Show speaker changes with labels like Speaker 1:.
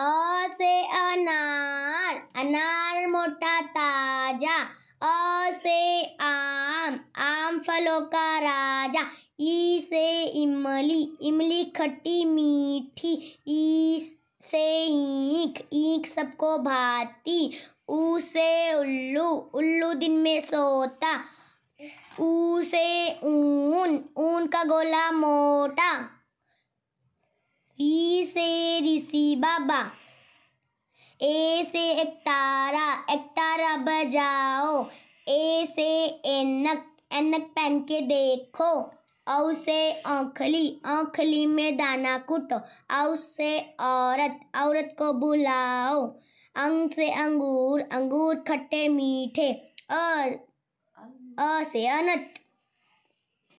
Speaker 1: अ से अनार अनार मोटा ताजा अ से आम आम फलों का राजा ई से इमली इमली खट्टी मीठी ई से ईख ईख सबको भाती ऊ से उल्लू उल्लू दिन में सोता ऊ से ऊन ऊन का गोला मोटा ई से सी बाबा ए से एक तारा एक तारा बजाओ ए से एनक एनक पहन के देखो औ से औखली औखली में दाना कूटो औ से औरत औरत को बुलाओ अंग से अंगूर अंगूर खट्टे मीठे और अ से अनंत